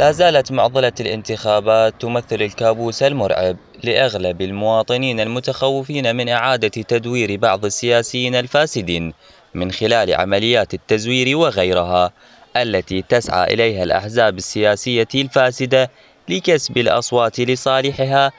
لا زالت معضلة الانتخابات تمثل الكابوس المرعب لأغلب المواطنين المتخوفين من إعادة تدوير بعض السياسيين الفاسدين من خلال عمليات التزوير وغيرها التي تسعى إليها الأحزاب السياسية الفاسدة لكسب الأصوات لصالحها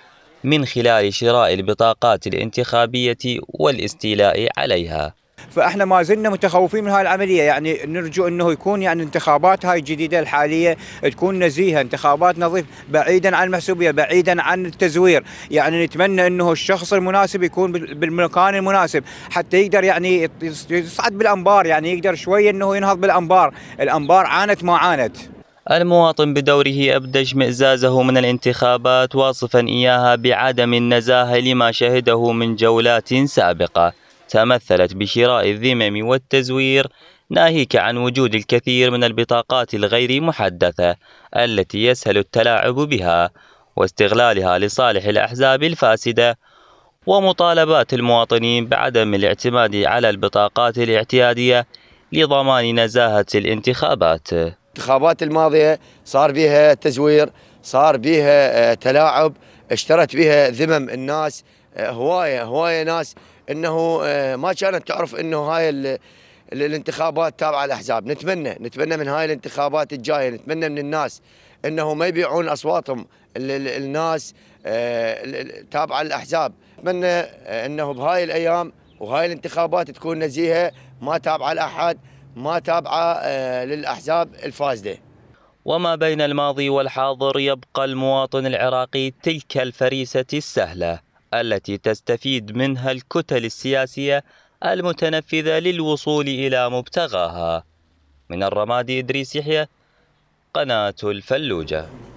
من خلال شراء البطاقات الانتخابية والاستيلاء عليها فاحنا ما زلنا متخوفين من هاي العمليه يعني نرجو انه يكون يعني انتخابات هاي الجديده الحاليه تكون نزيهه انتخابات نظيف بعيدا عن المحسوبيه بعيدا عن التزوير يعني نتمنى انه الشخص المناسب يكون بالمكان المناسب حتى يقدر يعني يصعد بالانبار يعني يقدر شويه انه ينهض بالانبار الانبار عانت ما عانت المواطن بدوره أبدى اشمئزازه من الانتخابات واصفا إياها بعدم النزاهة لما شهده من جولات سابقة تمثلت بشراء الذمم والتزوير ناهيك عن وجود الكثير من البطاقات الغير محدثة التي يسهل التلاعب بها واستغلالها لصالح الأحزاب الفاسدة ومطالبات المواطنين بعدم الاعتماد على البطاقات الاعتيادية لضمان نزاهة الانتخابات الانتخابات الماضية صار بها تزوير صار بها آه، تلاعب اشترت بها ذمم الناس آه، هواية هواية ناس انه آه، ما كانت تعرف انه هاي الانتخابات تابعه الاحزاب نتمنى نتمنى من هاي الانتخابات الجايه نتمنى من الناس انه ما يبيعون اصواتهم الناس آه، تابعه الاحزاب نتمنى آه، انه بهاي الايام وهاي الانتخابات تكون نزيهه ما تابعه لاحد ما تابعه للاحزاب الفاسده وما بين الماضي والحاضر يبقى المواطن العراقي تلك الفريسه السهله التي تستفيد منها الكتل السياسية المتنفذة للوصول إلى مبتغاها من الرماد إدريس يحيى قناة الفلوجة